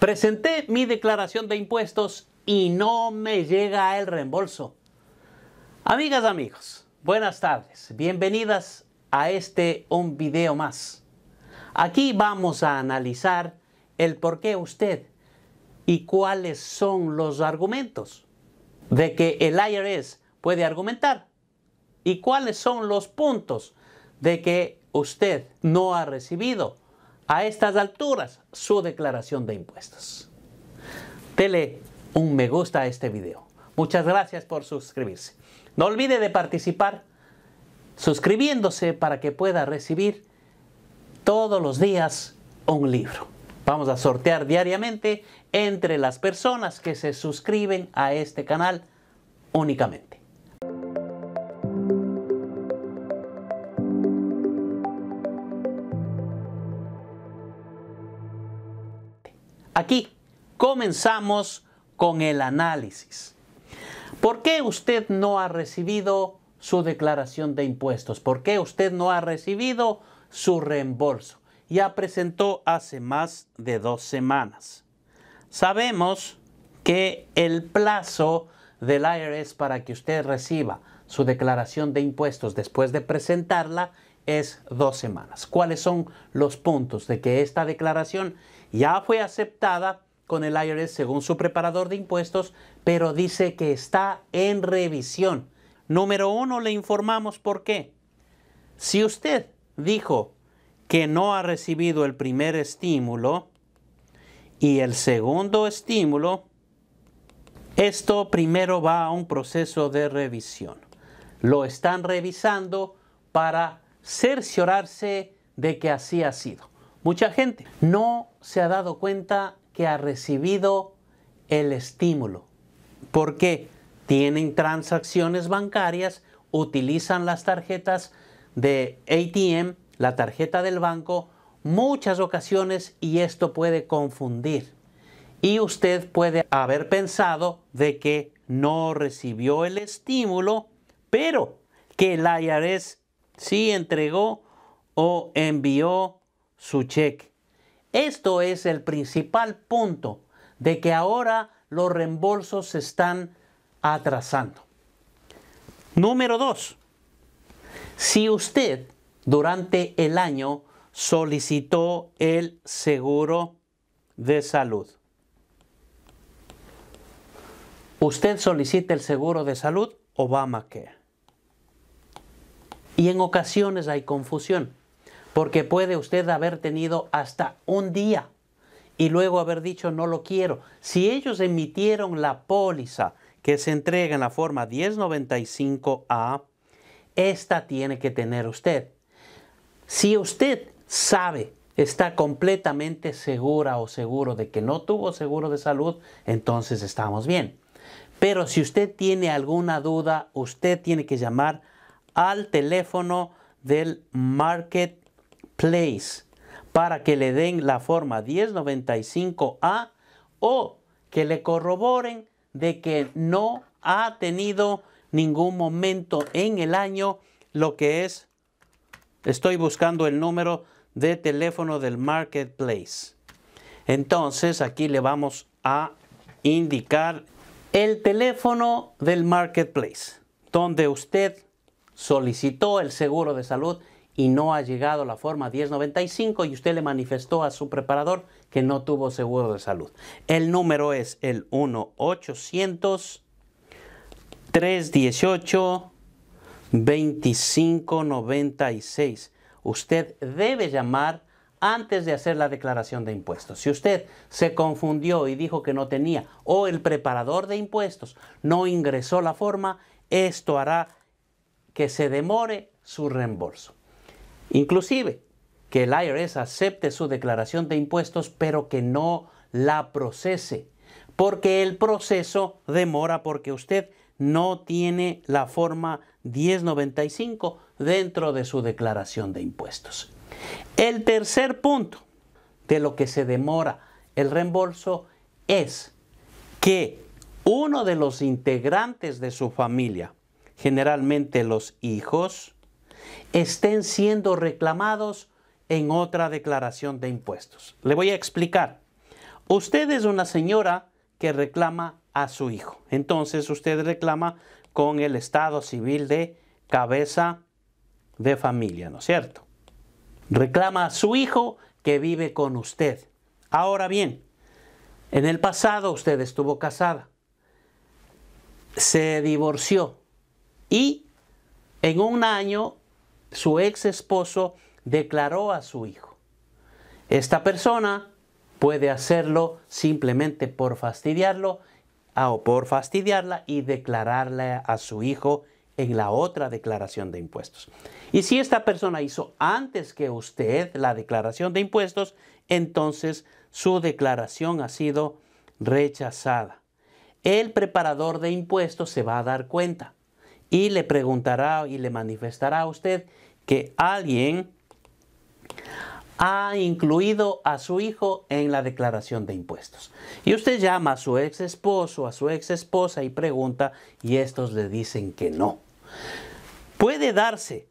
Presenté mi declaración de impuestos y no me llega el reembolso. Amigas, amigos, buenas tardes. Bienvenidas a este un video más. Aquí vamos a analizar el por qué usted y cuáles son los argumentos de que el IRS puede argumentar y cuáles son los puntos de que usted no ha recibido a estas alturas su declaración de impuestos. Dele un me gusta a este video. Muchas gracias por suscribirse. No olvide de participar suscribiéndose para que pueda recibir todos los días un libro. Vamos a sortear diariamente entre las personas que se suscriben a este canal únicamente. Aquí comenzamos con el análisis. ¿Por qué usted no ha recibido su declaración de impuestos? ¿Por qué usted no ha recibido su reembolso? Ya presentó hace más de dos semanas. Sabemos que el plazo del IRS para que usted reciba su declaración de impuestos después de presentarla es dos semanas. ¿Cuáles son los puntos de que esta declaración ya fue aceptada con el IRS según su preparador de impuestos, pero dice que está en revisión? Número uno, le informamos por qué. Si usted dijo que no ha recibido el primer estímulo y el segundo estímulo, esto primero va a un proceso de revisión. Lo están revisando para cerciorarse de que así ha sido. Mucha gente no se ha dado cuenta que ha recibido el estímulo, porque tienen transacciones bancarias, utilizan las tarjetas de ATM, la tarjeta del banco, muchas ocasiones y esto puede confundir. Y usted puede haber pensado de que no recibió el estímulo, pero que el IRS si entregó o envió su cheque. Esto es el principal punto de que ahora los reembolsos se están atrasando. Número dos. Si usted durante el año solicitó el seguro de salud. Usted solicita el seguro de salud Obamacare. Y en ocasiones hay confusión, porque puede usted haber tenido hasta un día y luego haber dicho no lo quiero. Si ellos emitieron la póliza que se entrega en la forma 1095A, esta tiene que tener usted. Si usted sabe, está completamente segura o seguro de que no tuvo seguro de salud, entonces estamos bien. Pero si usted tiene alguna duda, usted tiene que llamar al teléfono del marketplace para que le den la forma 1095A o que le corroboren de que no ha tenido ningún momento en el año lo que es, estoy buscando el número de teléfono del marketplace. Entonces aquí le vamos a indicar el teléfono del marketplace, donde usted solicitó el seguro de salud y no ha llegado la forma 1095 y usted le manifestó a su preparador que no tuvo seguro de salud. El número es el 1 800 318 2596. Usted debe llamar antes de hacer la declaración de impuestos. Si usted se confundió y dijo que no tenía o el preparador de impuestos no ingresó la forma, esto hará que se demore su reembolso. Inclusive que el IRS acepte su declaración de impuestos pero que no la procese, porque el proceso demora porque usted no tiene la forma 1095 dentro de su declaración de impuestos. El tercer punto de lo que se demora el reembolso es que uno de los integrantes de su familia generalmente los hijos, estén siendo reclamados en otra declaración de impuestos. Le voy a explicar. Usted es una señora que reclama a su hijo. Entonces usted reclama con el estado civil de cabeza de familia, ¿no es cierto? Reclama a su hijo que vive con usted. Ahora bien, en el pasado usted estuvo casada, se divorció, y en un año su ex esposo declaró a su hijo. Esta persona puede hacerlo simplemente por fastidiarlo ah, o por fastidiarla y declararle a su hijo en la otra declaración de impuestos. Y si esta persona hizo antes que usted la declaración de impuestos, entonces su declaración ha sido rechazada. El preparador de impuestos se va a dar cuenta y le preguntará y le manifestará a usted que alguien ha incluido a su hijo en la declaración de impuestos. Y usted llama a su ex esposo, a su ex esposa y pregunta y estos le dicen que no. Puede darse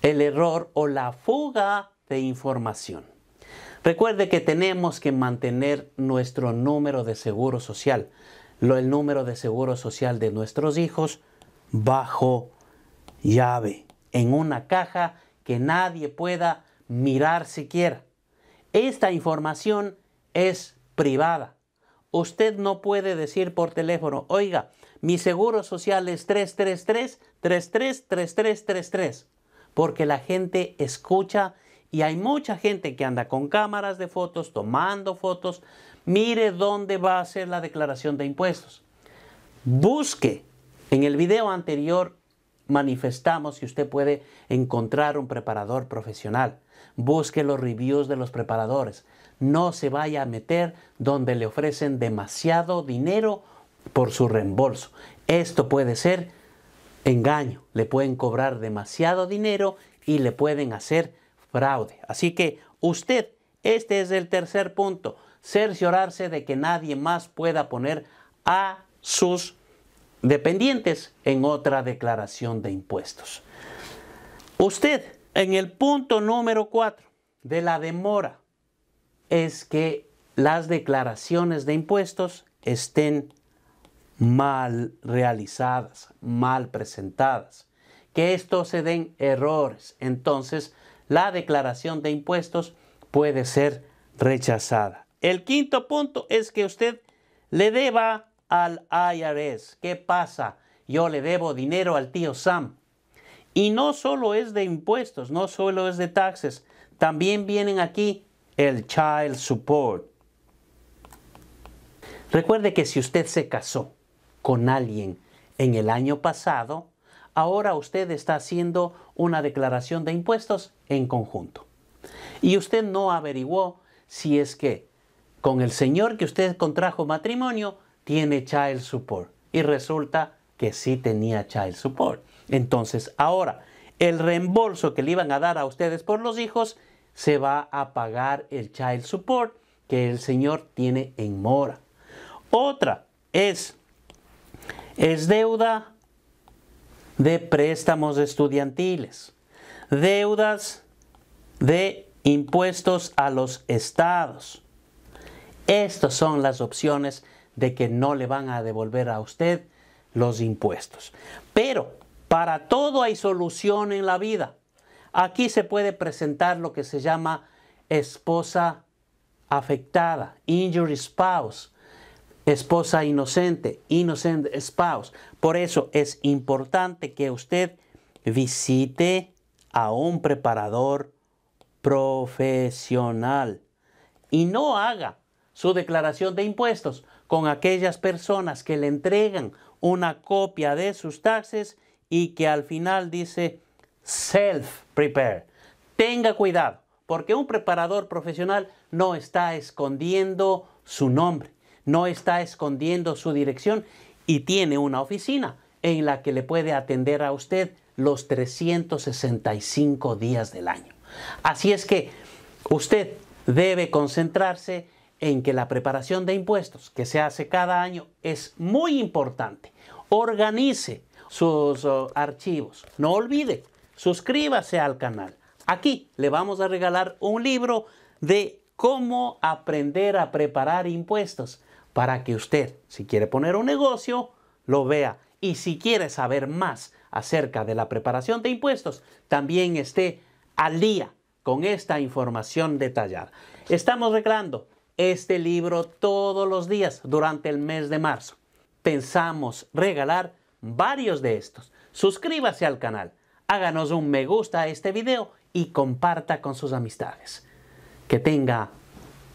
el error o la fuga de información. Recuerde que tenemos que mantener nuestro número de seguro social, el número de seguro social de nuestros hijos, bajo llave, en una caja que nadie pueda mirar siquiera. Esta información es privada. Usted no puede decir por teléfono, oiga, mi seguro social es 333-333333, porque la gente escucha y hay mucha gente que anda con cámaras de fotos, tomando fotos. Mire dónde va a ser la declaración de impuestos. Busque en el video anterior manifestamos que usted puede encontrar un preparador profesional. Busque los reviews de los preparadores. No se vaya a meter donde le ofrecen demasiado dinero por su reembolso. Esto puede ser engaño. Le pueden cobrar demasiado dinero y le pueden hacer fraude. Así que usted, este es el tercer punto. Cerciorarse de que nadie más pueda poner a sus dependientes en otra declaración de impuestos. Usted, en el punto número 4 de la demora, es que las declaraciones de impuestos estén mal realizadas, mal presentadas, que esto se den errores. Entonces, la declaración de impuestos puede ser rechazada. El quinto punto es que usted le deba al IRS. ¿Qué pasa? Yo le debo dinero al tío Sam. Y no solo es de impuestos, no solo es de taxes, también vienen aquí el child support. Recuerde que si usted se casó con alguien en el año pasado, ahora usted está haciendo una declaración de impuestos en conjunto. Y usted no averiguó si es que con el señor que usted contrajo matrimonio tiene child support. Y resulta que sí tenía child support. Entonces, ahora, el reembolso que le iban a dar a ustedes por los hijos, se va a pagar el child support que el señor tiene en mora. Otra es, es deuda de préstamos estudiantiles, deudas de impuestos a los estados. Estas son las opciones de que no le van a devolver a usted los impuestos. Pero para todo hay solución en la vida. Aquí se puede presentar lo que se llama esposa afectada, injured spouse, esposa inocente, innocent spouse. Por eso es importante que usted visite a un preparador profesional y no haga su declaración de impuestos con aquellas personas que le entregan una copia de sus taxes y que al final dice self-prepare. Tenga cuidado, porque un preparador profesional no está escondiendo su nombre, no está escondiendo su dirección y tiene una oficina en la que le puede atender a usted los 365 días del año. Así es que usted debe concentrarse en que la preparación de impuestos que se hace cada año es muy importante. Organice sus oh, archivos. No olvide, suscríbase al canal. Aquí le vamos a regalar un libro de cómo aprender a preparar impuestos para que usted, si quiere poner un negocio, lo vea. Y si quiere saber más acerca de la preparación de impuestos, también esté al día con esta información detallada. Estamos reglando este libro todos los días durante el mes de marzo. Pensamos regalar varios de estos. Suscríbase al canal, háganos un me gusta a este video y comparta con sus amistades. Que tenga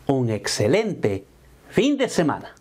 un excelente fin de semana.